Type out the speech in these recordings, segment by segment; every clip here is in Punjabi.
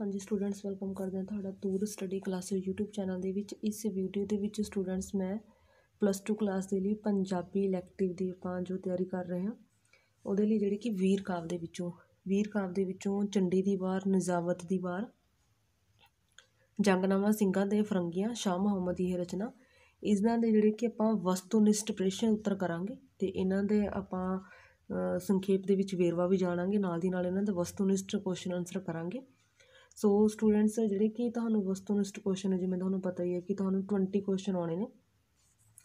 ਹਾਂਜੀ ਸਟੂਡੈਂਟਸ ਵੈਲਕਮ ਕਰਦੇ ਹਾਂ ਤੁਹਾਡਾ tour study class YouTube channel ਦੇ ਵਿੱਚ ਇਸ ਵੀਡੀਓ ਦੇ ਵਿੱਚ ਸਟੂਡੈਂਟਸ ਮੈਂ ਪਲੱਸ 2 ਕਲਾਸ ਦੇ ਲਈ ਪੰਜਾਬੀ ਇਲੈਕਟਿਵ ਦੀ ਆਪਾਂ ਜੋ ਤਿਆਰੀ ਕਰ ਰਹੇ ਹਾਂ ਉਹਦੇ ਲਈ ਜਿਹੜੀ ਕਿ ਵੀਰ ਕਾਵ ਦੇ ਵਿੱਚੋਂ ਵੀਰ ਕਾਵ ਦੇ ਵਿੱਚੋਂ ਚੰਡੀ ਦੀ ਵਾਰ ਨਜ਼ਾਵਤ ਦੀ ਵਾਰ ਜੰਗਨਾਮਾ ਸਿੰਘਾਂ ਦੇ ਫਰੰਗੀਆਂ ਸ਼ਾਹ ਮੁਹੰਮਦ ਦੀ ਇਹ ਰਚਨਾ ਨਾਲ ਦੇ ਜਿਹੜੇ ਕਿ ਆਪਾਂ ਵਸਤੂਨਿਸ਼ਟ ਪ੍ਰਸ਼ਨ ਉੱਤਰ ਕਰਾਂਗੇ ਤੇ ਇਹਨਾਂ ਦੇ ਆਪਾਂ ਸੰਖੇਪ ਦੇ ਵਿੱਚ ਵੇਰਵਾ ਵੀ ਜਾਣਾਂਗੇ ਨਾਲ ਦੀ ਨਾਲ ਇਹਨਾਂ ਦੇ ਵਸਤੂਨਿਸ਼ਟ ਕੁਐਸਚਨ ਆਨਸਰ ਕਰਾਂਗੇ ਸੋ ਸਟੂਡੈਂਟਸ ਜਿਹੜੇ ਕਿ ਤੁਹਾਨੂੰ ਵਸਤੂਨਿਸ਼ਟ ਕੁਐਸਚਨ ਜਿਵੇਂ ਤੁਹਾਨੂੰ ਪਤਾ ਹੀ ਹੈ ਕਿ ਤੁਹਾਨੂੰ 20 ਕੁਐਸਚਨ ਆਉਣੇ ਨੇ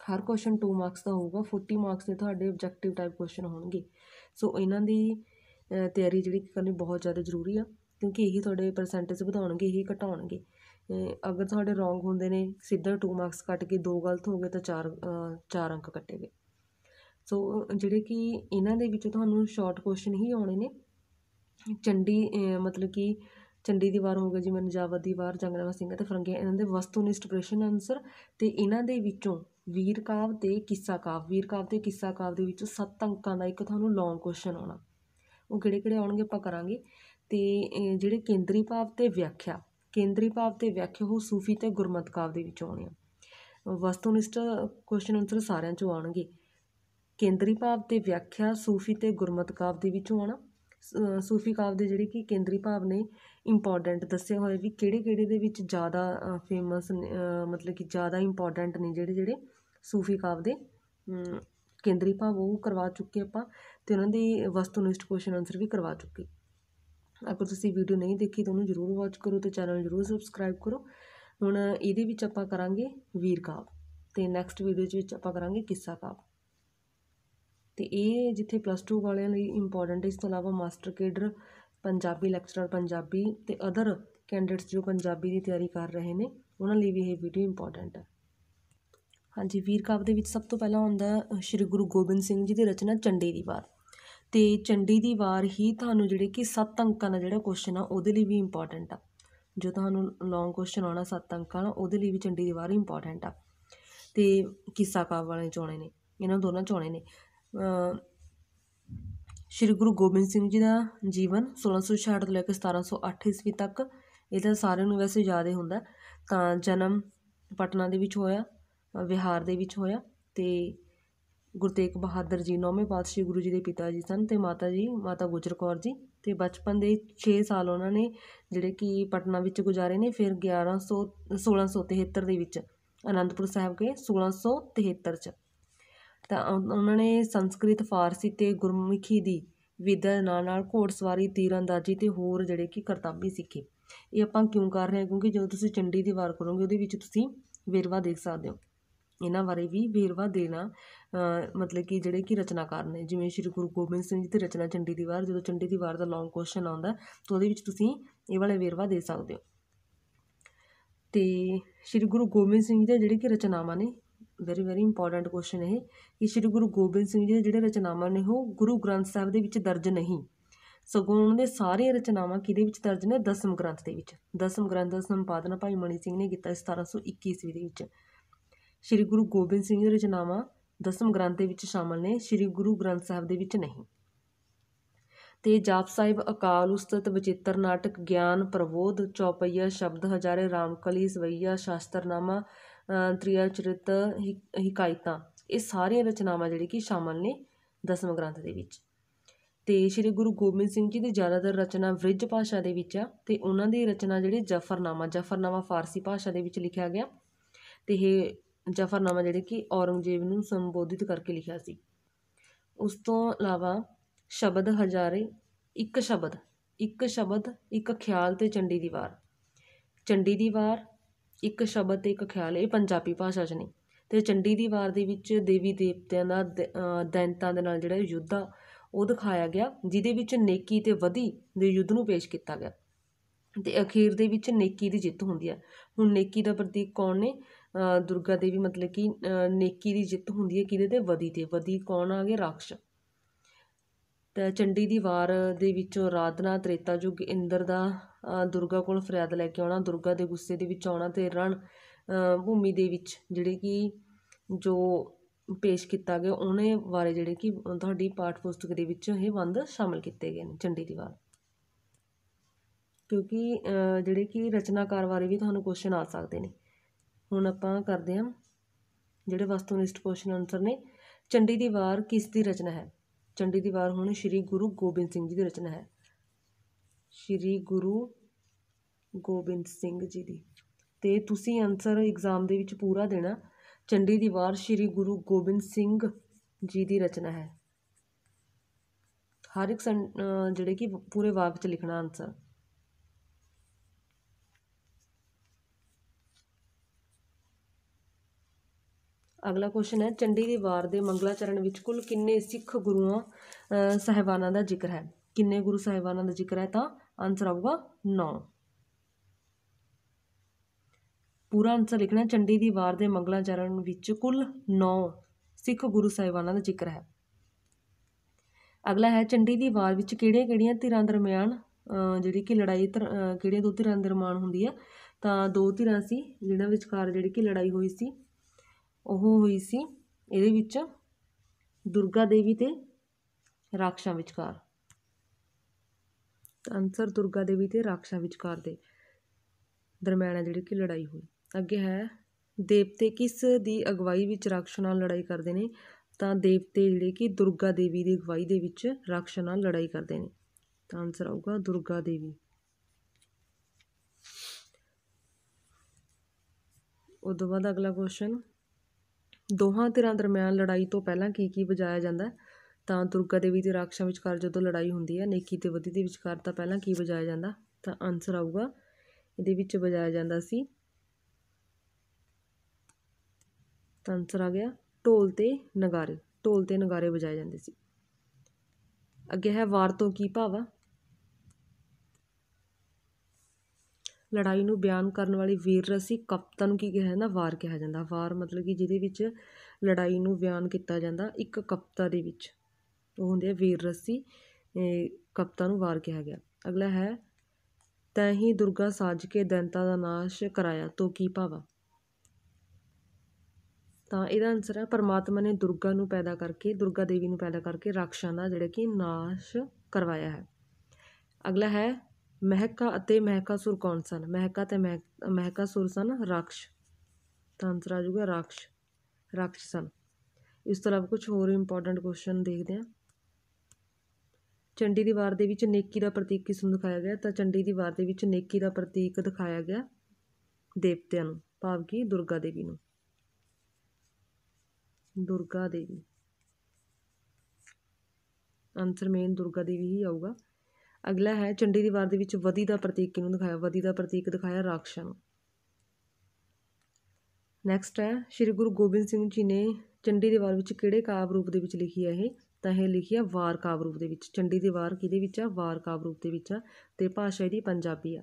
ਹਰ ਕੁਐਸਚਨ 2 ਮਾਰਕਸ ਦਾ ਹੋਊਗਾ 40 ਮਾਰਕਸ ਦੇ ਤੁਹਾਡੇ ਆਬਜੈਕਟਿਵ ਟਾਈਪ ਕੁਐਸਚਨ ਹੋਣਗੇ ਸੋ ਇਹਨਾਂ ਦੀ ਤਿਆਰੀ ਜਿਹੜੀ ਕਰਨੀ ਬਹੁਤ ਜ਼ਿਆਦਾ ਜ਼ਰੂਰੀ ਆ ਕਿਉਂਕਿ ਇਹੀ ਤੁਹਾਡੇ ਪਰਸੈਂਟੇਜ ਵਧਾਉਣਗੇ ਇਹੀ ਘਟਾਉਣਗੇ ਅਗਰ ਤੁਹਾਡੇ ਰੋਂਗ ਹੁੰਦੇ ਨੇ ਸਿੱਧਾ 2 ਮਾਰਕਸ ਕੱਟ ਕੇ ਦੋ ਗਲਤ ਹੋ ਗਏ ਤਾਂ ਚਾਰ ਚਾਰ ਅੰਕ ਕੱਟੇਗੇ ਸੋ ਜਿਹੜੇ ਕਿ ਇਹਨਾਂ ਦੇ ਵਿੱਚ ਤੁਹਾਨੂੰ ਸ਼ਾਰਟ ਕੁਐਸਚਨ ਹੀ ਆਉਣੇ ਨੇ ਚੰਡੀ ਮਤਲਬ ਕਿ ਚੰਡੀ ਦੀ ਵਾਰ ਹੋ ਗਿਆ ਜੀ ਮਨਜਾਵਤ ਦੀ ਵਾਰ ਜੰਗਨਾਮਾ ਸਿੰਘ ਤੇ ਫਰੰਗੀਆਂ ਇਹਨਾਂ ਦੇ ਵਸਤੂਨਿਸ਼ਟ ਪ੍ਰਸ਼ਨ ਆਨਸਰ ਤੇ ਇਹਨਾਂ ਦੇ ਵਿੱਚੋਂ ਵੀਰ ਕਾਵ ਤੇ ਕਿੱਸਾ ਕਾਵ ਵੀਰ ਕਾਵ ਤੇ ਕਿੱਸਾ ਕਾਵ ਦੇ ਵਿੱਚੋਂ ਸੱਤ ਅੰਕਾਂ ਦਾ ਇੱਕ ਤੁਹਾਨੂੰ ਲੌਂਗ ਕੁਐਸਚਨ ਆਉਣਾ ਉਹ ਕਿਹੜੇ ਕਿਹੜੇ ਆਉਣਗੇ ਆਪਾਂ ਕਰਾਂਗੇ ਤੇ ਜਿਹੜੇ ਕੇਂਦਰੀ ਭਾਵ ਤੇ ਵਿਆਖਿਆ ਕੇਂਦਰੀ ਭਾਵ ਤੇ ਵਿਆਖਿਆ ਉਹ ਸੂਫੀ ਤੇ ਗੁਰਮਤ ਕਾਵ ਦੇ ਵਿੱਚ ਆਉਣੇ ਆ ਵਸਤੂਨਿਸ਼ਟ ਕੁਐਸਚਨ ਆਨਸਰ ਸਾਰਿਆਂ ਚੋਂ ਆਉਣਗੇ ਕੇਂਦਰੀ ਭਾਵ ਤੇ ਵਿਆਖਿਆ ਸੂਫੀ ਤੇ ਗੁਰਮਤ ਕਾਵ ਦੇ ਵਿੱਚੋਂ ਆਉਣਾ ਸੂਫੀ ਕਾਵ ਦੇ ਜਿਹੜੇ ਕਿ ਕੇਂਦਰੀ ਭਾਵ ਨੇ ਇੰਪੋਰਟੈਂਟ ਦੱਸੇ ਹੋਏ ਵੀ ਕਿਹੜੇ ਕਿਹੜੇ ਦੇ ਵਿੱਚ ਜ਼ਿਆਦਾ ਫੇਮਸ ਮਤਲਬ ਕਿ ਜ਼ਿਆਦਾ ਇੰਪੋਰਟੈਂਟ ਨੇ ਜਿਹੜੇ ਜਿਹੜੇ ਸੂਫੀ ਕਾਵ ਦੇ ਕੇਂਦਰੀ ਭਾਵ ਉਹ ਕਰਵਾ ਚੁੱਕੇ ਆਪਾਂ ਤੇ ਉਹਨਾਂ ਦੀ ਵਸਤੂਨਿਸ਼ਟ ਕੁਐਸਚਨ ਆਨਸਰ ਵੀ ਕਰਵਾ ਚੁੱਕੇ ਅਗਰ ਤੁਸੀਂ ਵੀਡੀਓ ਨਹੀਂ ਦੇਖੀ ਤਾਂ ਉਹਨੂੰ ਜ਼ਰੂਰ ਵਾਚ ਕਰੋ ਤੇ ਚੈਨਲ ਜ਼ਰੂਰ ਸਬਸਕ੍ਰਾਈਬ ਕਰੋ ਹੁਣ ਇਹਦੇ ਵਿੱਚ ਆਪਾਂ ਕਰਾਂਗੇ ਵੀਰ ਕਾਵ ਤੇ ਨੈਕਸਟ ਵੀਡੀਓ ਵਿੱਚ ਆਪਾਂ ਕਰਾਂਗੇ ਕਿੱਸਾ ਕਾਵ ਤੇ ਇਹ ਜਿੱਥੇ ਪਲੱਸ 2 ਵਾਲਿਆਂ ਲਈ ਇੰਪੋਰਟੈਂਟ ਇਸ ਤੋਂ ਇਲਾਵਾ master cadre Punjabi lecturer Punjabi ਤੇ ਅਦਰ ਕੈਂਡੀਡੇਟਸ ਜੋ ਪੰਜਾਬੀ ਦੀ ਤਿਆਰੀ ਕਰ ਰਹੇ ਨੇ ਉਹਨਾਂ ਲਈ ਵੀ ਇਹ ਵੀਡੀਓ ਇੰਪੋਰਟੈਂਟ ਹੈ ਹਾਂਜੀ ਵੀਰ ਕਾਵ ਦੇ ਵਿੱਚ ਸਭ ਤੋਂ ਪਹਿਲਾਂ ਆਉਂਦਾ ਸ੍ਰੀ ਗੁਰੂ ਗੋਬਿੰਦ ਸਿੰਘ ਜੀ ਦੀ ਰਚਨਾ ਚੰਡੀ ਦੀ ਵਾਰ ਤੇ ਚੰਡੀ ਦੀ ਵਾਰ ਹੀ ਤੁਹਾਨੂੰ ਜਿਹੜੇ ਕਿ ਸੱਤ ਅੰਕਾਂ ਦਾ ਜਿਹੜਾ ਕੁਐਸਚਨ ਆ ਉਹਦੇ ਲਈ ਵੀ ਇੰਪੋਰਟੈਂਟ ਆ ਜੋ ਤੁਹਾਨੂੰ ਲੌਂਗ ਕੁਐਸਚਨ ਆਉਣਾ ਸੱਤ ਅੰਕਾਂ ਦਾ ਉਹਦੇ ਲਈ ਵੀ ਚੰਡੀ ਦੀ ਵਾਰ ਇੰਪੋਰਟੈਂਟ ਆ ਤੇ ਕਿੱਸਾ ਕਾਵ ਵਾਲੇ ਚੋਣੇ ਨੇ ਇਹਨਾਂ ਦੋਨਾਂ ਚੋਣੇ ਨੇ ਸ਼੍ਰੀ ਗੁਰੂ ਗੋਬਿੰਦ ਸਿੰਘ ਜੀ ਦਾ ਜੀਵਨ ਸੋਲ੍ਹਾਂ ਤੋਂ ਲੈ ਕੇ 1708 ਈਸਵੀ ਤੱਕ ਇਹ ਤਾਂ ਸਾਰਿਆਂ ਨੂੰ ਵੈਸੇ ਯਾਦ ਹੀ ਹੁੰਦਾ ਤਾਂ ਜਨਮ ਪਟਨਾ ਦੇ ਵਿੱਚ ਹੋਇਆ ਬਿਹਾਰ ਦੇ ਵਿੱਚ ਹੋਇਆ ਤੇ ਗੁਰਤੇਗ ਬਹਾਦਰ ਜੀ ਨੌਵੇਂ ਪਾਤਸ਼ਾਹ ਗੁਰੂ ਜੀ ਦੇ ਪਿਤਾ ਜੀ ਸਨ ਤੇ ਮਾਤਾ ਜੀ ਮਾਤਾ ਗੁਜਰ ਕੌਰ ਜੀ ਤੇ ਬਚਪਨ ਦੇ 6 ਸਾਲ ਉਹਨਾਂ ਨੇ ਜਿਹੜੇ ਕਿ ਪਟਨਾ ਵਿੱਚ ਗੁਜ਼ਾਰੇ ਨੇ ਫਿਰ 1100 1673 ਦੇ ਵਿੱਚ ਅਨੰਦਪੁਰ ਸਾਹਿਬ ਗਏ 1673 'ਚ ਤਾਂ ਉਹਨਾਂ ਨੇ ਸੰਸਕ੍ਰਿਤ ਫਾਰਸੀ ਤੇ ਗੁਰਮੁਖੀ ਦੀ ਵਿਦਿਆ ਨਾਲ ਨਾਲ ਘੋੜਸਵਾਰੀ ਤੀਰਅੰਦਾਜ਼ੀ ਤੇ ਹੋਰ ਜਿਹੜੇ ਕਿ ਕਰਤੱਬ ਵੀ ਸਿੱਖੇ ਇਹ ਆਪਾਂ ਕਿਉਂ ਕਰ ਰਹੇ ਹਾਂ ਕਿਉਂਕਿ ਜਦੋਂ ਤੁਸੀਂ ਚੰਡੀ ਦੀ ਵਾਰ ਕਰੋਗੇ ਉਹਦੇ ਵਿੱਚ ਤੁਸੀਂ ਵੇਰਵਾ ਦੇਖ ਸਕਦੇ ਹੋ ਇਹਨਾਂ ਬਾਰੇ ਵੀ ਵੇਰਵਾ ਦੇਣਾ ਮਤਲਬ ਕਿ ਜਿਹੜੇ ਕਿ ਰਚਨਾਕਾਰ ਨੇ ਜਿਵੇਂ ਸ਼੍ਰੀ ਗੁਰੂ ਗੋਬਿੰਦ ਸਿੰਘ ਜੀ ਦੀ ਰਚਨਾ ਚੰਡੀ ਦੀ ਵਾਰ ਜਦੋਂ ਚੰਡੀ ਦੀ ਵਾਰ ਦਾ ਲੌਂਗ ਕੁਐਸਚਨ ਆਉਂਦਾ ਤਾਂ ਉਹਦੇ ਵਿੱਚ ਤੁਸੀਂ ਇਹ ਵਾਲੇ ਵੇਰਵਾ ਦੇ ਸਕਦੇ ਹੋ ਤੇ ਸ਼੍ਰੀ ਗੁਰੂ ਗੋਬਿੰਦ ਸਿੰਘ ਜੀ ਦੇ ਜਿਹੜੇ ਕਿ ਰਚਨਾਵਾਂ ਨੇ ਵੈਰੀ ਵੈਰੀ ਇੰਪੋਰਟੈਂਟ ਕੁਐਸਚਨ ਇਹ ਕਿ ਸ਼੍ਰੀ ਗੁਰੂ ਗੋਬਿੰਦ ਸਿੰਘ ਜੀ ਦੇ ਜਿਹੜੇ ਰਚਨਾਵਾਂ ਨੇ ਉਹ ਗੁਰੂ ਗ੍ਰੰਥ ਸਾਹਿਬ ਦੇ ਵਿੱਚ ਦਰਜ ਨਹੀਂ ਸਗੋਂ ਉਹਨਾਂ ਦੇ ਸਾਰੇ ਰਚਨਾਵਾਂ ਕਿਹਦੇ ਵਿੱਚ ਦਰਜ ਨੇ ਦਸਮ ਗ੍ਰੰਥ ਦੇ ਵਿੱਚ ਦਸਮ ਗ੍ਰੰਥ ਦਾ ਸੰਪਾਦਨ ਭਾਈ ਮਣੀ ਸਿੰਘ ਨੇ ਕੀਤਾ 1721 ਈਸਵੀ ਦੇ ਵਿੱਚ ਸ਼੍ਰੀ ਗੁਰੂ ਗੋਬਿੰਦ ਸਿੰਘ ਜੀ ਰਚਨਾਵਾਂ ਦਸਮ ਗ੍ਰੰਥ ਦੇ ਵਿੱਚ ਸ਼ਾਮਲ ਨੇ ਸ਼੍ਰੀ ਗੁਰੂ ਗ੍ਰੰਥ ਸਾਹਿਬ ਦੇ ਵਿੱਚ ਨਹੀਂ ਤੇ ਜਾਪ ਸਾਹਿਬ ਅਕਾਲ ਉਸਤਤ ਵਿਚਿੱਤਰ ਨਾਟਕ ਗਿਆਨ ਪ੍ਰਬੋਧ ਚੌਪਈਆ ਸ਼ਬਦ ਹਜ਼ਾਰੇ ਰਾਮਕਲੀ ਸਵਈਆ ਸ਼ਾਸਤਰਨਾਮਾ ਤ੍ਰਿਆ ਚਰਿਤ ਹਿ ਹਿਕਾਇਤਾਂ ਇਹ ਸਾਰੀਆਂ ਰਚਨਾਵਾਂ ਜਿਹੜੀ ਕਿ ਸ਼ਾਮਲ ਨੇ ਦਸਮ ਗ੍ਰੰਥ ਦੇ ਵਿੱਚ ਤੇ ਸ਼੍ਰੀ ਗੁਰੂ ਗੋਬਿੰਦ ਸਿੰਘ ਜੀ ਦੀ ਜ਼ਿਆਦਾਤਰ ਰਚਨਾ ਬ੍ਰਿਜ ਭਾਸ਼ਾ ਦੇ ਵਿੱਚ ਆ ਤੇ ਉਹਨਾਂ ਦੀ ਰਚਨਾ ਜਿਹੜੀ ਜਫਰਨਾਮਾ ਜਫਰਨਾਮਾ ਫਾਰਸੀ ਭਾਸ਼ਾ ਦੇ ਵਿੱਚ ਲਿਖਿਆ ਗਿਆ ਤੇ ਇਹ ਜਫਰਨਾਮਾ ਜਿਹੜੇ ਕਿ ਔਰੰਗਜ਼ੇਬ ਨੂੰ ਸੰਬੋਧਿਤ ਕਰਕੇ ਲਿਖਿਆ ਸੀ ਉਸ ਤੋਂ ਇਲਾਵਾ ਸ਼ਬਦ ਹਜ਼ਾਰੇ ਇੱਕ ਸ਼ਬਦ ਇੱਕ ਸ਼ਬਦ ਇੱਕ ਖਿਆਲ ਤੇ ਚੰਡੀ ਦੀ ਵਾਰ ਚੰਡੀ ਦੀ ਵਾਰ ਇੱਕ ਸ਼ਬਦ ਤੇ ਇੱਕ ਖਿਆਲ ਇਹ ਪੰਜਾਬੀ ਭਾਸ਼ਾ 'ਚ ਨਹੀਂ ਤੇ ਚੰਡੀ ਦੀ ਵਾਰ ਦੇ ਵਿੱਚ ਦੇਵੀ ਦੇਵਤਿਆਂ ਦਾ ਦੈਂਤਾਂ ਦੇ ਨਾਲ ਜਿਹੜਾ ਯੁੱਧ ਆ ਉਹ ਦਿਖਾਇਆ ਗਿਆ ਜਿਹਦੇ ਵਿੱਚ ਨੇਕੀ ਤੇ ਵਧੀ ਦੇ ਯੁੱਧ ਨੂੰ ਪੇਸ਼ ਕੀਤਾ ਗਿਆ ਤੇ ਅਖੀਰ ਦੇ ਵਿੱਚ ਨੇਕੀ ਦੀ ਜਿੱਤ ਹੁੰਦੀ ਹੈ ਹੁਣ ਨੇਕੀ ਦਾ ਪ੍ਰਤੀਕ ਕੌਣ ਨੇ ਦੁਰਗਾ ਦੇਵੀ ਮਤਲਬ ਕਿ ਨੇਕੀ ਦੀ ਜਿੱਤ ਹੁੰਦੀ ਹੈ ਕਿਹਦੇ ਤੇ ਵਧੀ ਤੇ ਵਧੀ ਕੌਣ ਆ ਗਿਆ ਰਾਖਸ਼ ਤੇ ਚੰਡੀ ਦੀ ਵਾਰ ਦੇ ਵਿੱਚੋਂ ਰਾਧਨਾ ਤ੍ਰੇਤਾ ਯੁੱਗ ਇੰਦਰ ਦਾ ਦੁਰਗਾ ਕੋਲ ਫਰਿਆਦ ਲੈ ਕੇ ਆਉਣਾ ਦੁਰਗਾ ਦੇ ਗੁੱਸੇ ਦੇ ਵਿੱਚ ਆਉਣਾ ਤੇ ਰਣ ਭੂਮੀ ਦੇ ਵਿੱਚ ਜਿਹੜੇ ਕਿ ਜੋ ਪੇਸ਼ ਕੀਤਾ ਗਿਆ ਉਹਨੇ ਬਾਰੇ ਜਿਹੜੇ ਕਿ ਤੁਹਾਡੀ ਪਾਠ ਪੁਸਤਕ ਦੇ ਵਿੱਚ ਇਹ ਬੰਦ ਸ਼ਾਮਲ ਕੀਤੇ ਗਏ ਨੇ ਚੰਡੀ ਦੀ ਵਾਰ ਕਿਉਂਕਿ ਜਿਹੜੇ ਕਿ ਰਚਨਾਕਾਰ ਬਾਰੇ ਵੀ ਤੁਹਾਨੂੰ ਕੁਐਸਚਨ ਆ ਸਕਦੇ ਨੇ ਹੁਣ ਆਪਾਂ ਕਰਦੇ ਹਾਂ ਜਿਹੜੇ ਵਸਤੂ ਨਿਸ਼ਟ ਕੁਐਸਚਨ ਆਨਸਰ ਨੇ ਚੰਡੀ ਦੀ ਵਾਰ ਕਿਸ ਦੀ ਰਚਨਾ ਹੈ ਚੰਡੀ ਦੀ ਵਾਰ ਹੁਣ ਸ੍ਰੀ ਗੁਰੂ ਗੋਬਿੰਦ ਸਿੰਘ ਜੀ ਦੀ ਰਚਨਾ ਹੈ ਸ਼੍ਰੀ ਗੁਰੂ ਗੋਬਿੰਦ ਸਿੰਘ ਜੀ ਦੀ ਤੇ ਤੁਸੀਂ ਆਨਸਰ ਐਗਜ਼ਾਮ ਦੇ ਵਿੱਚ ਪੂਰਾ ਦੇਣਾ ਚੰਡੀ ਦੀ ਵਾਰ ਸ਼੍ਰੀ ਗੁਰੂ ਗੋਬਿੰਦ ਸਿੰਘ ਜੀ ਦੀ ਰਚਨਾ ਹੈ ਹਰ ਇੱਕ ਜਿਹੜੇ ਕਿ ਪੂਰੇ ਵਾਕ 'ਚ ਲਿਖਣਾ ਆਨਸਰ ਅਗਲਾ ਕੁਐਸਚਨ ਹੈ ਚੰਡੀ ਦੀ ਵਾਰ ਦੇ ਮੰਗਲਾਚਰਨ ਵਿੱਚ ਕੁੱਲ ਕਿੰਨੇ ਸਿੱਖ ਗੁਰੂਆਂ ਸਹਿਬਾਨਾਂ ਦਾ ਜ਼ਿਕਰ ਹੈ ਕਿੰਨੇ ਗੁਰੂ ਸਹਿਬਾਨਾਂ ਦਾ ਜ਼ਿਕਰ ਹੈ ਤਾਂ आंसर आਊਗਾ 9 ਪੂਰਾ ਆਨਸਰ ਲਿਖਣਾ ਚੰਡੀ ਦੀ ਵਾਰ ਦੇ ਮੰਗਲਾਚਰਨ ਵਿੱਚ ਕੁੱਲ 9 ਸਿੱਖ ਗੁਰੂ ਸਾਹਿਬਾਨਾਂ ਦਾ ਜ਼ਿਕਰ ਹੈ ਅਗਲਾ ਹੈ ਚੰਡੀ ਦੀ ਵਾਰ ਵਿੱਚ ਕਿਹੜੇ ਕਿਹੜੀਆਂ ਧਿਰਾਂ ਦਰਮਿਆਨ ਜਿਹੜੀ ਕਿ ਲੜਾਈ ਕਿਹੜੀਆਂ ਦੋ ਧਿਰਾਂ ਦਰਮਿਆਨ ਹੁੰਦੀ ਆ ਤਾਂ ਦੋ ਧਿਰਾਂ ਸੀ ਜਿਹਨਾਂ ਵਿਚਕਾਰ ਜਿਹੜੀ ਕਿ ਲੜਾਈ ਹੋਈ ਸੀ ਉਹ ਹੋਈ ਸੀ ਇਹਦੇ ਵਿੱਚ ਦੁਰਗਾ ਦੇਵੀ ਤੇ ਰਾਖਸ਼ਾਂ ਵਿਚਕਾਰ ਅੰਸਰ ਦੁਰਗਾ ਦੇਵੀ ਤੇ ਰਾਖਸ਼ਾਂ ਵਿਚਕਾਰ ਦੇ ਦਰਮਿਆਨ ਹੈ ਜਿਹੜੀ ਕਿ ਲੜਾਈ ਹੋਈ ਅੱਗੇ ਹੈ ਦੇਵਤੇ ਕਿਸ ਦੀ ਅਗਵਾਈ ਵਿੱਚ ਰਾਖਸ਼ ਨਾਲ ਲੜਾਈ ਕਰਦੇ ਨੇ ਤਾਂ ਦੇਵਤੇ ਜਿਹੜੇ ਕਿ ਦੁਰਗਾ ਦੇਵੀ ਦੀ ਅਗਵਾਈ ਦੇ ਵਿੱਚ ਰਾਖਸ਼ ਨਾਲ ਲੜਾਈ ਕਰਦੇ ਨੇ ਤਾਂ ਆਨਸਰ ਆਊਗਾ ਦੁਰਗਾ ਦੇਵੀ ਉਦੋਂ ਬਾਅਦ ਅਗਲਾ ਕੁਐਸਚਨ ਦੋਹਾਂ ਧਿਰਾਂ ਦਰਮਿਆਨ ਲੜਾਈ ਤੋਂ ਪਹਿਲਾਂ ਕੀ ਕੀ ਵਜਾਇਆ ਜਾਂਦਾ ਤਾਂ ਦੁਰਗਾ ਦੇਵੀ ਦੇ ਰਾਖਸ਼ਾਂ ਵਿਚਕਾਰ ਜਦੋਂ ਲੜਾਈ ਹੁੰਦੀ ਹੈ ਨੇਕੀ ਤੇ ਬਦੀ ਦੇ ਵਿਚਕਾਰ ਤਾਂ ਪਹਿਲਾਂ ਕੀ ਵਜਾਇਆ ਜਾਂਦਾ ਤਾਂ ਆਨਸਰ ਆਊਗਾ ਇਹਦੇ ਵਿੱਚ ਵਜਾਇਆ ਜਾਂਦਾ ਸੀ ਤਾਂ ਆਨਸਰ ਆ ਗਿਆ ਢੋਲ ਤੇ ਨਗਾਰੇ ਢੋਲ ਤੇ ਨਗਾਰੇ ਵਜਾਏ ਜਾਂਦੇ ਸੀ ਅੱਗੇ ਹੈ ਵਾਰ ਤੋਂ ਕੀ ਆ ਲੜਾਈ ਨੂੰ ਬਿਆਨ ਕਰਨ ਵਾਲੀ ਵੀਰ ਰਸੀ ਕਪਤਨ ਨੂੰ ਕੀ ਕਿਹਾ ਜਾਂਦਾ ਵਾਰ ਕਿਹਾ ਜਾਂਦਾ ਵਾਰ ਮਤਲਬ ਕਿ ਜਿਹਦੇ ਵਿੱਚ ਲੜਾਈ ਨੂੰ ਬਿਆਨ ਕੀਤਾ ਜਾਂਦਾ ਇੱਕ ਕਪਤਾ ਦੇ ਵਿੱਚ ਉਹ ਹੁੰਦੇ ਆ ਵੀਰ ਰਸੀ ਕਪਤਾ ਨੂੰ ਵਾਰ ਕਿਹਾ ਗਿਆ ਅਗਲਾ ਹੈ ਤੈਂ ਹੀ ਦੁਰਗਾ ਸਾਜ ਕੇ ਦੈਂਤਾਂ ਦਾ ਨਾਸ਼ ਕਰਾਇਆ ਤੋ ਕੀ ਭਾਵਾ ਤਾਂ ਇਹਦਾ ਆਨਸਰ ਹੈ ਪਰਮਾਤਮਾ ਨੇ ਦੁਰਗਾ ਨੂੰ ਪੈਦਾ ਕਰਕੇ ਦੁਰਗਾ ਦੇਵੀ ਨੂੰ ਪੈਦਾ ਕਰਕੇ ਰਾਖਸ਼ਾਂ ਦਾ ਜਿਹੜਾ ਕਿ ਨਾਸ਼ ਕਰਵਾਇਆ ਹੈ ਅਗਲਾ ਹੈ ਮਹਿਕਾ ਅਤੇ ਮਹਿਕਾ ਸੁਰ ਕੌਣ ਸਨ ਮਹਿਕਾ ਤੇ ਮਹਿਕਾ ਸੁਰ ਸਨ ਰਾਖਸ਼ ਤਾਂ ਆਨਸਰ ਆ ਜਾਊਗਾ ਰਾਖਸ਼ ਰਾਖਸ਼ ਸਨ ਇਸ ਤਰ੍ਹਾਂ ਕੁਝ ਹੋਰ ਇੰਪੋਰਟੈਂਟ ਕੁਐਸਚਨ ਦੇਖਦੇ ਹਾਂ ਚੰਡੀ ਦੀ ਵਾਰ ਦੇ ਵਿੱਚ ਨੇਕੀ ਦਾ ਪ੍ਰਤੀਕ ਕਿਸ ਨੂੰ ਦਿਖਾਇਆ ਗਿਆ ਤਾਂ ਚੰਡੀ ਦੀ ਵਾਰ ਦੇ ਵਿੱਚ ਨੇਕੀ ਦਾ ਪ੍ਰਤੀਕ ਦਿਖਾਇਆ ਗਿਆ ਦੇਵਤਿਆਂ ਨੂੰ ਭਾਵ ਕਿ ਦੁਰਗਾ ਦੇਵੀ ਨੂੰ ਦੁਰਗਾ ਦੇਵੀ ਆਨਸਰ ਮੇਨ ਦੁਰਗਾ ਦੇਵੀ ਹੀ ਆਊਗਾ ਅਗਲਾ ਹੈ ਚੰਡੀ ਦੀ ਵਾਰ ਦੇ ਵਿੱਚ ਵਧੀ ਦਾ ਪ੍ਰਤੀਕ ਨੂੰ ਦਿਖਾਇਆ ਵਧੀ ਦਾ ਪ੍ਰਤੀਕ ਦਿਖਾਇਆ ਰਾਖਸ਼ਾਂ ਨੂੰ ਨੈਕਸਟ ਹੈ ਸ੍ਰੀ ਗੁਰੂ ਗੋਬਿੰਦ ਸਿੰਘ ਜੀ ਨੇ ਚੰਡੀ ਦੀ ਵਾਰ ਵਿੱਚ ਕਿਹੜੇ ਕਾਵ ਰੂਪ ਦੇ ਵਿੱਚ ਲਿਖੀ ਹੈ ਇਹ ਤਾਂ ਇਹ ਲਿਖਿਆ ਵਾਰ ਕਾਵ ਰੂਪ ਦੇ ਵਿੱਚ ਚੰਡੀ ਦੀ ਵਾਰ ਕਿਹਦੇ ਵਿੱਚ ਆ ਵਾਰ ਕਾਵ ਰੂਪ ਦੇ ਵਿੱਚ ਆ ਤੇ ਭਾਸ਼ਾ ਇਹਦੀ ਪੰਜਾਬੀ ਆ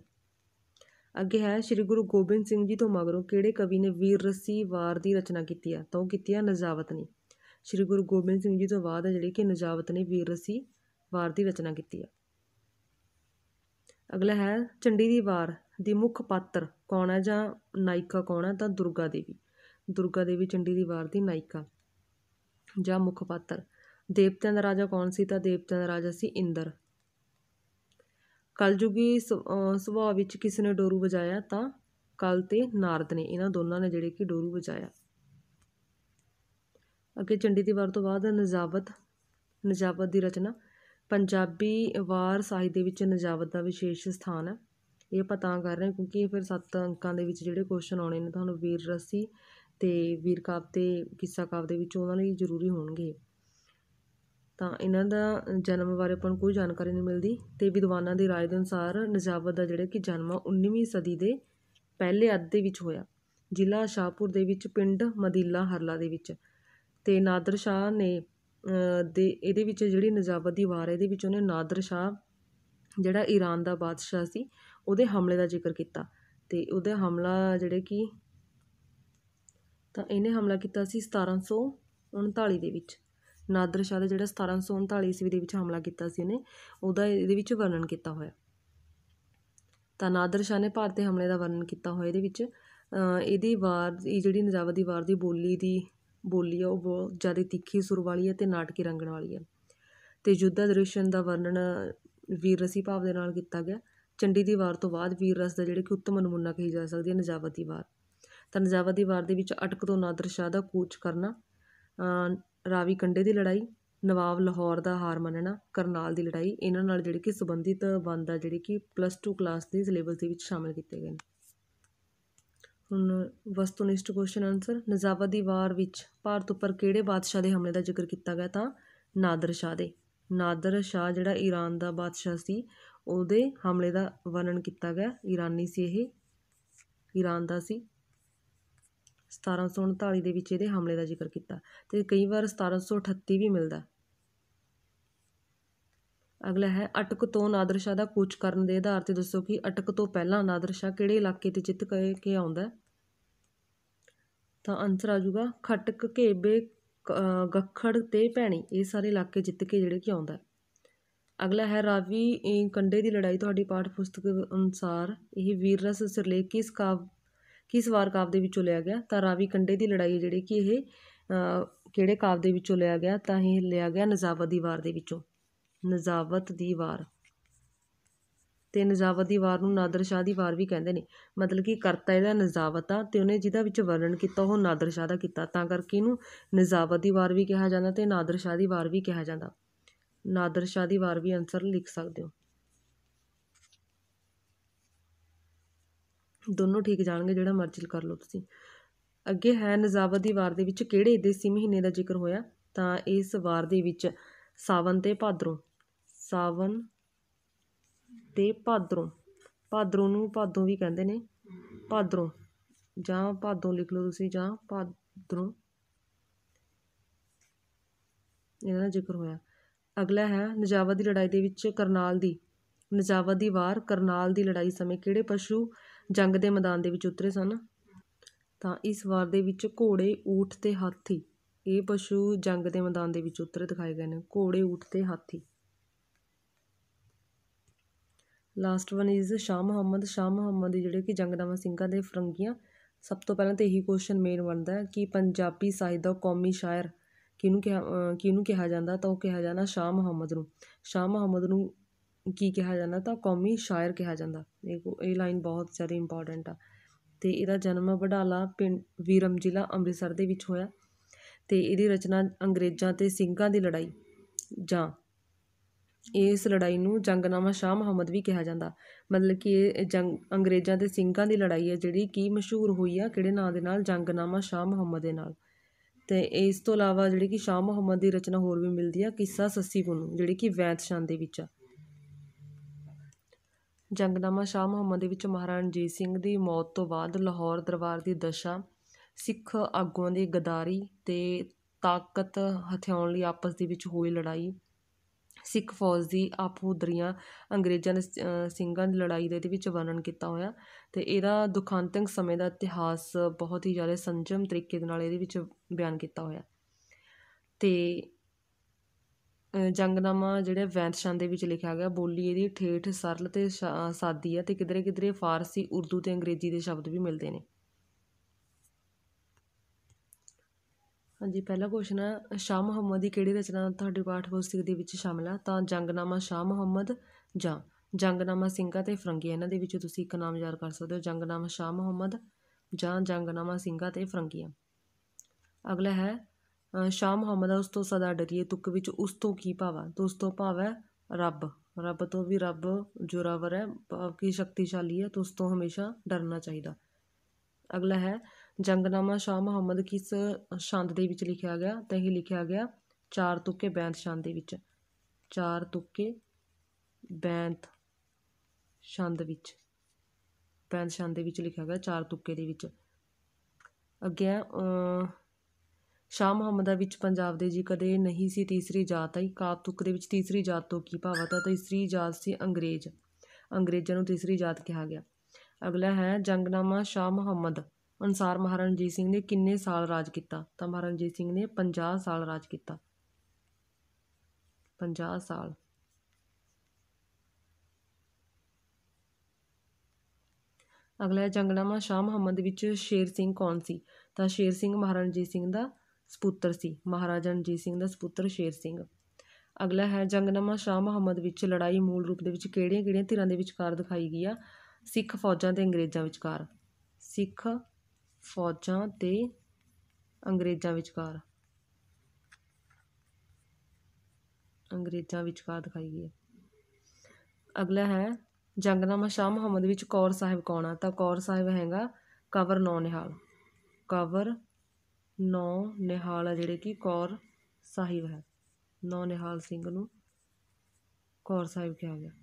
ਅੱਗੇ ਹੈ ਸ੍ਰੀ ਗੁਰੂ ਗੋਬਿੰਦ ਸਿੰਘ ਜੀ ਤੋਂ ਮਗਰੋਂ ਕਿਹੜੇ ਕਵੀ ਨੇ ਵੀਰ ਰਸੀ ਵਾਰ ਦੀ ਰਚਨਾ ਕੀਤੀ ਆ ਤਾਂ ਉਹ ਕੀਤੀ ਆ ਨਜਾਵਤ ਨੇ ਸ੍ਰੀ ਗੁਰੂ ਗੋਬਿੰਦ ਸਿੰਘ ਜੀ ਤੋਂ ਬਾਅਦ ਜਿਹੜੀ ਕਿ ਨਜਾਵਤ ਨੇ ਵੀਰ ਰਸੀ ਵਾਰ ਦੀ ਰਚਨਾ ਕੀਤੀ ਆ ਅਗਲਾ ਹੈ ਚੰਡੀ ਦੀ ਵਾਰ ਦੀ ਮੁੱਖ ਪਾਤਰ ਕੌਣ ਹੈ ਜਾਂ ਨਾਇਕਾ ਕੌਣ ਹੈ ਤਾਂ ਦੁਰਗਾ ਦੇਵੀ ਦੁਰਗਾ ਦੇਵੀ ਚੰਡੀ ਦੀ ਵਾਰ ਦੀ ਨਾਇਕਾ ਜਾਂ ਮੁੱਖ ਪਾਤਰ ਦੇਵਤਿਆਂ ਦਾ ਰਾਜਾ ਕੌਣ ਸੀ ਤਾਂ ਦੇਵਤਿਆਂ ਦਾ ਰਾਜਾ ਸੀ ਇੰਦਰ ਕਲਯੁਗੀ ਸੁਭਾਅ ਵਿੱਚ ਕਿਸ ਨੇ ਡੋਰੂ ਵਜਾਇਆ ਤਾਂ ਕਲ ਤੇ ਨਾਰਦ ਨੇ ਇਹਨਾਂ ਦੋਨਾਂ ਨੇ ਜਿਹੜੇ ਕਿ ਡੋਰੂ ਵਜਾਇਆ ਅੱਗੇ ਚੰਡੀ ਦੀ ਵਾਰ ਤੋਂ ਬਾਅਦ ਨਜਾਵਤ ਨਜਾਵਤ ਦੀ ਰਚਨਾ ਪੰਜਾਬੀ ਵਾਰ ਸਾਹਿਤ ਦੇ ਵਿੱਚ ਨਜਾਵਤ ਦਾ ਵਿਸ਼ੇਸ਼ ਸਥਾਨ ਹੈ ਇਹ ਆਪਾਂ ਤਾਂ ਕਰ ਰਹੇ ਕਿਉਂਕਿ ਇਹ ਫਿਰ ਸੱਤ ਅੰਕਾਂ ਦੇ ਵਿੱਚ ਜਿਹੜੇ ਕੁਐਸਚਨ ਆਉਣੇ ਨੇ ਤੁਹਾਨੂੰ ਵੀਰ ਰਸੀ ਤੇ ਵੀਰ ਕਾਵ ਤੇ ਕਿੱਸਾ ਕਾਵ ਦੇ ਵਿੱਚ ਉਹਨਾਂ ਲਈ ਜ਼ਰੂਰੀ ਹੋਣਗੇ ਤਾਂ ਇਹਨਾਂ ਦਾ ਜਨਮ ਬਾਰੇ ਆਪਾਂ ਨੂੰ ਕੋਈ ਜਾਣਕਾਰੀ ਨਹੀਂ ਮਿਲਦੀ ਤੇ ਵਿਦਵਾਨਾਂ ਦੀ ਰਾਏ ਦੇ ਅਨੁਸਾਰ ਨਜਾਬਤ ਦਾ ਜਿਹੜਾ ਕਿ ਜਨਮ 19ਵੀਂ ਸਦੀ ਦੇ ਪਹਿਲੇ ਅੱਧ ਦੇ ਵਿੱਚ ਹੋਇਆ ਜ਼ਿਲ੍ਹਾ ਸ਼ਾਹਪੁਰ ਦੇ ਵਿੱਚ ਪਿੰਡ ਮਦੀਲਾ ਹਰਲਾ ਦੇ ਵਿੱਚ ਤੇ ਨਾਦਰ ਸ਼ਾਹ ਨੇ ਦੇ ਇਹਦੇ ਵਿੱਚ ਜਿਹੜੀ ਨਜਾਬਤ ਦੀ ਵਾਰ ਹੈ ਇਹਦੇ ਵਿੱਚ ਉਹਨੇ ਨਾਦਰ ਸ਼ਾਹ ਜਿਹੜਾ ਈਰਾਨ ਦਾ ਬਾਦਸ਼ਾਹ ਸੀ ਉਹਦੇ ਹਮਲੇ ਦਾ ਜ਼ਿਕਰ ਕੀਤਾ ਤੇ ਉਹਦੇ ਹਮਲਾ ਜਿਹੜੇ ਕਿ ਤਾਂ ਇਹਨੇ ਹਮਲਾ ਕੀਤਾ ਸੀ 1739 ਦੇ ਵਿੱਚ ਨਾਦਰ ਸ਼ਾਹ ਦਾ ਜਿਹੜਾ 1739 ਈਸਵੀ ਦੇ ਵਿੱਚ ਹਮਲਾ ਕੀਤਾ ਸੀ ਉਹਨੇ ਉਹਦਾ ਇਹਦੇ ਵਿੱਚ ਵਰਣਨ ਕੀਤਾ ਹੋਇਆ ਤਾਂ ਨਾਦਰ ਸ਼ਾਹ ਨੇ ਭਾਰਤ ਦੇ ਹਮਲੇ ਦਾ ਵਰਣਨ ਕੀਤਾ ਹੋਇਆ ਇਹਦੇ ਵਿੱਚ ਇਹਦੀ ਵਾਰ ਇਹ ਜਿਹੜੀ ਨਜ਼ਾਬਤ ਦੀ ਵਾਰ ਦੀ ਬੋਲੀ ਦੀ ਬੋਲੀ ਆ ਉਹ ਬਹੁਤ ਜ਼ਿਆਦਾ ਤਿੱਖੀ ਸੁਰ ਵਾਲੀ ਹੈ ਤੇ ਨਾਟਕੀ ਰੰਗਣ ਵਾਲੀ ਹੈ ਤੇ ਯੁੱਧਾ ਦ੍ਰਿਸ਼ਨ ਦਾ ਵਰਣਨ ਵੀਰ ਰਸੀ ਭਾਵ ਦੇ ਨਾਲ ਕੀਤਾ ਗਿਆ ਚੰਡੀ ਦੀ ਵਾਰ ਤੋਂ ਬਾਅਦ ਵੀਰ ਰਸ ਦਾ ਜਿਹੜੇ ਕਿ ਉੱਤਮ ਨਮੂਨਾ ਕਹੀ ਜਾ ਸਕਦੀ ਹੈ ਨਜਾਵਤ ਦੀ ਵਾਰ ਤਾਂ ਨਜਾਵਤ ਦੀ ਵਾਰ ਦੇ ਵਿੱਚ ਅਟਕ ਤੋਂ ਨਾਦਰ ਸ਼ਾਹ ਦਾ ਕੂਚ ਕਰਨਾ ਰਾਵੀ ਕੰਡੇ ਦੀ ਲੜਾਈ ਨਵਾਬ ਲਾਹੌਰ ਦਾ ਹਾਰ ਮੰਨਣਾ ਕਰਨਾਲ ਦੀ ਲੜਾਈ ਇਹਨਾਂ ਨਾਲ ਜਿਹੜੇ ਕਿ ਸੰਬੰਧਿਤ ਬੰਦ ਆ ਜਿਹੜੇ ਕਿ ਪਲੱਸ 2 ਕਲਾਸ ਦੇ ਸਿਲੇਬਸ ਦੇ ਵਿੱਚ ਸ਼ਾਮਿਲ ਕੀਤੇ ਗਏ ਨੇ ਹੁਣ ਵਸਤੂਨਿਸ਼ਟ ਕੁਐਸਚਨ ਆਨਸਰ ਨਜ਼ਾਵਤ ਦੀ ਵਾਰ ਵਿੱਚ ਭਾਰਤ ਉੱਪਰ ਕਿਹੜੇ ਬਾਦਸ਼ਾਹ ਦੇ ਹਮਲੇ ਦਾ ਜ਼ਿਕਰ ਕੀਤਾ ਗਿਆ ਤਾਂ ਨਾਦਰ ਸ਼ਾਹ ਦੇ ਨਾਦਰ ਸ਼ਾਹ ਜਿਹੜਾ ਈਰਾਨ ਦਾ ਬਾਦਸ਼ਾਹ ਸੀ ਉਹਦੇ ਹਮਲੇ ਦਾ ਵਰਣਨ ਕੀਤਾ ਗਿਆ ਈਰਾਨੀ ਸੀ ਇਹ ਈਰਾਨ ਦਾ ਸੀ 1739 ਦੇ ਵਿੱਚ ਇਹਦੇ ਹਮਲੇ ਦਾ ਜ਼ਿਕਰ ਕੀਤਾ ਤੇ ਕਈ ਵਾਰ 1738 ਵੀ ਮਿਲਦਾ ਅਗਲਾ ਹੈ ਅਟਕ ਤੋਂ ਨਾਦਰ ਸ਼ਾਹ ਦਾ ਕੂਚ ਕਰਨ ਦੇ ਆਧਾਰ ਤੇ ਦੱਸੋ ਕਿ ਅਟਕ ਤੋਂ ਪਹਿਲਾਂ ਨਾਦਰ ਸ਼ਾਹ ਕਿਹੜੇ ਇਲਾਕੇ ਤੇ ਜਿੱਤ ਕੇ ਕੇ ਆਉਂਦਾ ਤਾਂ ਆਨਸਰ ਆ ਜਾਊਗਾ ਖਟਕ ਘੇਬੇ ਗੱਖੜ ਤੇ ਭੈਣੀ ਇਹ ਸਾਰੇ ਇਲਾਕੇ ਜਿੱਤ ਕੇ ਜਿਹੜੇ ਕਿ ਆਉਂਦਾ ਅਗਲਾ ਹੈ ਰਾਵੀ ਕੰਡੇ ਦੀ ਲੜਾਈ ਤੁਹਾਡੀ ਪਾਠ ਪੁਸਤਕ ਅਨੁਸਾਰ ਇਹ ਵੀਰ ਰਸ ਸਿਰਲੇਖ ਕਿਸ ਕਾਵ ਕਿਸ ਵਾਰ ਕਾਵ ਦੇ ਵਿੱਚੋਂ ਲਿਆ ਗਿਆ ਤਾਂ ਰਾਵੀ ਕੰਡੇ ਦੀ ਲੜਾਈ ਜਿਹੜੀ ਕਿ ਇਹ ਕਿਹੜੇ ਕਾਵ ਦੇ ਵਿੱਚੋਂ ਲਿਆ ਗਿਆ ਤਾਂ ਇਹ ਲਿਆ ਗਿਆ ਨਜ਼ਾਵਤ ਦੀ ਵਾਰ ਦੇ ਵਿੱਚੋਂ ਨਜ਼ਾਵਤ ਦੀ ਵਾਰ ਤੇ ਨਜ਼ਾਵਤ ਦੀ ਵਾਰ ਨੂੰ ਨਾਦਰ ਸ਼ਾਹ ਦੀ ਵਾਰ ਵੀ ਕਹਿੰਦੇ ਨੇ ਮਤਲਬ ਕਿ ਕਰਤਾ ਇਹਦਾ ਨਜ਼ਾਵਤ ਆ ਤੇ ਉਹਨੇ ਜਿਹਦਾ ਵਿੱਚ ਵਰਣਨ ਕੀਤਾ ਉਹ ਨਾਦਰ ਸ਼ਾਹ ਦਾ ਕੀਤਾ ਤਾਂ ਕਰਕੇ ਇਹਨੂੰ ਨਜ਼ਾਵਤ ਦੀ ਵਾਰ ਵੀ ਕਿਹਾ ਜਾਂਦਾ ਤੇ ਨਾਦਰ ਸ਼ਾਹ ਦੀ ਵਾਰ ਵੀ ਕਿਹਾ ਜਾਂਦਾ ਨਾਦਰ ਸ਼ਾਹ ਦੀ ਵਾਰ ਵੀ ਆਨਸਰ ਲਿਖ ਸਕਦੇ ਹੋ ਦੋਨੋਂ ਠੀਕ ਜਾਣਗੇ ਜਿਹੜਾ ਮਰਜ਼ੀ ਕਰ ਲਓ ਤੁਸੀਂ ਅੱਗੇ ਹੈ ਨਜ਼ਾਵਤ ਦੀ ਵਾਰ ਦੇ ਵਿੱਚ ਕਿਹੜੇ ਦੇਸੀ ਮਹੀਨੇ ਦਾ ਜ਼ਿਕਰ ਹੋਇਆ ਤਾਂ ਇਸ ਵਾਰ ਦੇ ਵਿੱਚ ਸਾਵਨ ਤੇ ਭਾਦਰੋਂ ਸਾਵਨ ਤੇ ਭਾਦਰੋਂ ਭਾਦਰੋਂ ਨੂੰ ਭਾਦੋਂ ਵੀ ਕਹਿੰਦੇ ਨੇ ਭਾਦਰੋਂ ਜਾਂ ਭਾਦੋਂ ਲਿਖ ਲਓ ਤੁਸੀਂ ਜਾਂ ਭਾਦਰੋਂ ਇਹਦਾ ਜ਼ਿਕਰ ਹੋਇਆ ਅਗਲਾ ਹੈ ਨਜਾਵਤ ਦੀ ਲੜਾਈ ਦੇ ਵਿੱਚ ਕਰਨਾਲ ਦੀ ਨਜਾਵਤ ਦੀ ਵਾਰ ਕਰਨਾਲ ਦੀ ਲੜਾਈ ਸਮੇਂ ਕਿਹੜੇ ਪਸ਼ੂ ਜੰਗ ਦੇ ਮੈਦਾਨ ਦੇ ਵਿੱਚ ਉਤਰੇ ਸਨ ਤਾਂ ਇਸ ਵਾਰ ਦੇ ਵਿੱਚ ਘੋੜੇ ਊਠ ਤੇ ਹਾਥੀ ਇਹ ਪਸ਼ੂ ਜੰਗ ਦੇ ਮੈਦਾਨ ਦੇ ਵਿੱਚ ਉਤਰੇ ਦਿਖਾਏ ਗਏ ਨੇ ਘੋੜੇ ਊਠ ਤੇ ਹਾਥੀ last one is Shah Muhammad Shah Muhammad ਜਿਹੜੇ ਕਿ ਜੰਗਦਾਵਾ ਸਿੰਘਾਂ ਦੇ ਫਰੰਗੀਆਂ ਸਭ ਤੋਂ ਪਹਿਲਾਂ ਤੇ ਇਹੀ ਕੁਐਸਚਨ ਮੇਨ ਬਣਦਾ ਹੈ ਕਿ ਪੰਜਾਬੀ ਸਾਹਿਤ ਦਾ ਕੌਮੀ ਸ਼ਾਇਰ ਕਿਹਨੂੰ ਕਿਹਾ ਕਿਹਨੂੰ ਕਿਹਾ ਜਾਂਦਾ ਤਾਂ ਉਹ ਕਿਹਾ ਜਾਂਦਾ ਸ਼ਾਹ ਮੁਹੰਮਦ ਨੂੰ ਸ਼ਾਹ ਮੁਹੰਮਦ ਨੂੰ ਕੀ ਕਿਹਾ ਜਾਂਦਾ ਤਾਂ ਕੌਮੀ ਸ਼ਾਇਰ ਕਿਹਾ ਜਾਂਦਾ ਇਹ ਇਹ ਲਾਈਨ ਬਹੁਤ ਜ਼ਿਆਦਾ ਇੰਪੋਰਟੈਂਟ ਆ ਤੇ ਇਹਦਾ ਜਨਮ ਬਡਾਲਾ ਪਿੰਡ ਵੀਰਮ ਜ਼ਿਲ੍ਹਾ ਅੰਮ੍ਰਿਤਸਰ ਦੇ ਵਿੱਚ ਹੋਇਆ ਤੇ ਇਹਦੀ ਰਚਨਾ ਅੰਗਰੇਜ਼ਾਂ ਤੇ ਸਿੰਘਾਂ ਦੀ ਲੜਾਈ ਜਾਂ ਇਸ ਲੜਾਈ ਨੂੰ ਜੰਗਨਾਮਾ ਸ਼ਾਹ ਮੁਹੰਮਦ ਵੀ ਕਿਹਾ ਜਾਂਦਾ ਮਤਲਬ ਕਿ ਇਹ ਜੰਗ ਅੰਗਰੇਜ਼ਾਂ ਤੇ ਸਿੰਘਾਂ ਦੀ ਲੜਾਈ ਹੈ ਜਿਹੜੀ ਕੀ ਮਸ਼ਹੂਰ ਹੋਈ ਆ ਕਿਹੜੇ ਨਾਂ ਦੇ ਨਾਲ ਜੰਗਨਾਮਾ ਸ਼ਾਹ ਮੁਹੰਮਦ ਦੇ ਨਾਲ ਤੇ ਇਸ ਤੋਂ ਇਲਾਵਾ ਜਿਹੜੀ ਕਿ ਸ਼ਾਹ ਮੁਹੰਮਦ ਦੀ ਰਚਨਾ ਹੋਰ ਵੀ ਮਿਲਦੀ ਆ ਕਿੱਸਾ ਸੱਸੀ ਪੁੰਨੂ ਜਿਹੜੀ ਕਿ ਵੈਂਤ ਸ਼ਾਨ ਦੇ ਵਿੱਚ ਆ ਜੰਗਨਾਮਾ ਸ਼ਾਹ ਮੁਹੰਮਦ ਦੇ ਵਿੱਚ ਮਹਾਰਾਣਾ ਰਣਜੀਤ ਸਿੰਘ ਦੀ ਮੌਤ ਤੋਂ ਬਾਅਦ ਲਾਹੌਰ ਦਰਬਾਰ ਦੀ ਦਸ਼ਾ ਸਿੱਖ ਆਗੂਆਂ ਦੀ ਗਦਾਰੀ ਤੇ ਤਾਕਤ ਹਥਿਆਉਣ ਲਈ ਆਪਸ ਦੇ ਵਿੱਚ ਹੋਈ ਲੜਾਈ ਸਿੱਖ ਫੌਜ ਦੀ ਆਪਹੁਦਰੀਆਂ ਅੰਗਰੇਜ਼ਾਂ ਦੇ ਸਿੰਘਾਂ ਦੀ ਲੜਾਈ ਦੇ ਵਿੱਚ ਵਰਣਨ ਕੀਤਾ ਹੋਇਆ ਤੇ ਇਹਦਾ ਦੁਖਾਂਤਿਕ ਸਮੇਂ ਦਾ ਇਤਿਹਾਸ ਬਹੁਤ ਹੀ ਜ਼ਿਆਦਾ ਸੰਜਮ ਤਰੀਕੇ ਦੇ ਨਾਲ ਇਹਦੇ ਵਿੱਚ ਬਿਆਨ ਕੀਤਾ ਹੋਇਆ ਤੇ ਜੰਗਨਾਮਾ ਜਿਹੜਾ ਵੈਂਤਸ਼ਾਂ ਦੇ ਵਿੱਚ ਲਿਖਿਆ ਗਿਆ ਬੋਲੀ ਇਹਦੀ ਠੇਠ ਸਰਲ ਤੇ ਸਾਦੀ ਆ ਤੇ ਕਿਧਰੇ ਕਿਧਰੇ ਫਾਰਸੀ ਉਰਦੂ ਤੇ ਅੰਗਰੇਜ਼ੀ ਦੇ ਸ਼ਬਦ ਵੀ ਮਿਲਦੇ ਨੇ ਹਾਂਜੀ ਪਹਿਲਾ ਕੁਐਸਚਨ ਆ ਸ਼ਾਹ ਮੁਹੰਮਦ ਦੀ ਕਿਹੜੀ ਰਚਨਾ ਤੁਹਾਡੇ ਪਾਠ ਪੁਸਤਕ ਦੇ ਵਿੱਚ ਸ਼ਾਮਲ ਆ ਤਾਂ ਜੰਗਨਾਮਾ ਸ਼ਾਹ ਮੁਹੰਮਦ ਜਾਂ ਜੰਗਨਾਮਾ ਸਿੰਘਾਂ ਤੇ ਫਰੰਗੀਆਂ ਇਹਨਾਂ ਦੇ ਵਿੱਚੋਂ ਤੁਸੀਂ ਇੱਕ ਨਾਮ ਯਾਦ ਕਰ ਸਕਦੇ ਹੋ ਜੰਗਨਾਮਾ ਸ਼ਾਹ ਮੁਹੰਮਦ ਜਾਂ ਜੰਗਨਾਮਾ ਸਿੰਘਾਂ ਤੇ ਫਰੰਗੀਆਂ ਅਗਲਾ ਹੈ ਸ਼ਾਹ ਮੁਹੰਮਦ ਉਸ ਤੋਂ ਸਦਾ ਡਰੀਏ ਤੁਕ ਵਿੱਚ ਉਸ ਤੋਂ ਕੀ ਭਾਵਾ ਉਸ ਤੋਂ ਰੱਬ ਰੱਬ ਤੋਂ ਵੀ ਰੱਬ ਜੋਰਾਵਰ ਹੈ ਭਾਵ ਕੀ ਸ਼ਕਤੀਸ਼ਾਲੀ ਹੈ ਤਾਂ ਉਸ ਤੋਂ ਹਮੇਸ਼ਾ ਡਰਨਾ ਚਾਹੀਦਾ ਅਗਲਾ ਹੈ ਜੰਗਨਾਮਾ ਸ਼ਾਹ ਮੁਹੰਮਦ ਕਿਸ ਸ਼ੰਦ ਦੇ ਵਿੱਚ ਲਿਖਿਆ ਗਿਆ ਤਾਂ ਇਹ ਲਿਖਿਆ ਗਿਆ ਚਾਰ ਤੁਕੇ ਬੈਂਤ ਸ਼ੰਦ ਦੇ ਵਿੱਚ ਚਾਰ ਤੁਕੇ ਬੈਂਤ ਸ਼ੰਦ ਵਿੱਚ ਬੈਂਤ ਸ਼ੰਦ ਦੇ ਵਿੱਚ ਲਿਖਿਆ ਗਿਆ ਚਾਰ ਤੁਕੇ ਦੇ ਵਿੱਚ ਅੱਗੇ ਸ਼ਾਹ ਮੁਹੰਮਦ ਵਿੱਚ ਪੰਜਾਬ ਦੇ ਜੀ ਕਦੇ ਨਹੀਂ ਸੀ ਤੀਸਰੀ ਜਾਤ ਆਈ ਕਾਬ ਤੁਕ ਦੇ ਵਿੱਚ ਤੀਸਰੀ ਜਾਤ ਤੋਂ ਕੀ ਭਾਵ ਤਾਂ ਤੀਸਰੀ ਜਾਤ ਸੀ ਅੰਗਰੇਜ਼ ਅੰਗਰੇਜ਼ਾਂ ਨੂੰ ਤੀਸਰੀ ਜਾਤ ਕਿਹਾ ਗਿਆ ਅਗਲਾ ਹੈ ਜੰਗਨਾਮਾ ਸ਼ਾਹ ਮੁਹੰਮਦ ਅਨਸਾਰ ਮਹਾਰਾਜਾ ਰਣਜੀਤ ਸਿੰਘ ਨੇ ਕਿੰਨੇ ਸਾਲ ਰਾਜ ਕੀਤਾ ਤਾਂ ਮਹਾਰਾਜਾ ਰਣਜੀਤ ਸਿੰਘ ਨੇ 50 ਸਾਲ ਰਾਜ ਕੀਤਾ 50 ਸਾਲ ਅਗਲਾ ਜੰਗਨਾਮਾ ਸ਼ਾਹ ਮੁਹੰਮਦ ਵਿੱਚ ਸ਼ੇਰ ਸਿੰਘ ਕੌਣ ਸੀ ਤਾਂ ਸ਼ੇਰ ਸਿੰਘ ਮਹਾਰਾਜਾ ਰਣਜੀਤ ਸਿੰਘ ਦਾ ਸਪੁੱਤਰ ਸੀ ਮਹਾਰਾਜਾ ਰਣਜੀਤ ਸਿੰਘ ਦਾ ਸਪੁੱਤਰ ਸ਼ੇਰ ਸਿੰਘ ਅਗਲਾ ਹੈ ਜੰਗਨਾਮਾ ਸ਼ਾਹ ਮੁਹੰਮਦ ਵਿੱਚ ਲੜਾਈ ਮੂਲ ਰੂਪ ਦੇ ਵਿੱਚ ਕਿਹੜੀਆਂ-ਕਿਹੜੀਆਂ ਧਿਰਾਂ ਦੇ ਵਿਚਕਾਰ ਦਿਖਾਈ ਗਈ ਆ ਸਿੱਖ ਫੌਜਾਂ ਤੇ ਅੰਗਰੇਜ਼ਾਂ ਵਿਚਕਾਰ ਸਿੱਖ ਫੌਜਾਂ ਤੇ ਅੰਗਰੇਜ਼ਾਂ ਵਿਚਕਾਰ ਅੰਗਰੇਜ਼ਾਂ ਵਿਚਕਾਰ ਦਿਖਾਈ ਗਈ ਹੈ ਅਗਲਾ ਹੈ ਜੰਗਨਾਮਾ ਸ਼ਾਹ ਮੁਹੰਮਦ ਵਿੱਚ ਕੌਰ ਸਾਹਿਬ ਕੌਣ ਆ ਤਾਂ ਕੌਰ ਸਾਹਿਬ ਹੈਗਾ ਕਵਰ ਨੌ ਨਿਹਾਲ ਕਵਰ ਨੌ ਨਿਹਾਲ ਆ ਜਿਹੜੇ ਕਿ ਕੌਰ ਸਾਹਿਬ ਹੈ ਨੌ ਨਿਹਾਲ ਸਿੰਘ ਨੂੰ ਕੌਰ ਸਾਹਿਬ ਕਿਹਾ ਗਿਆ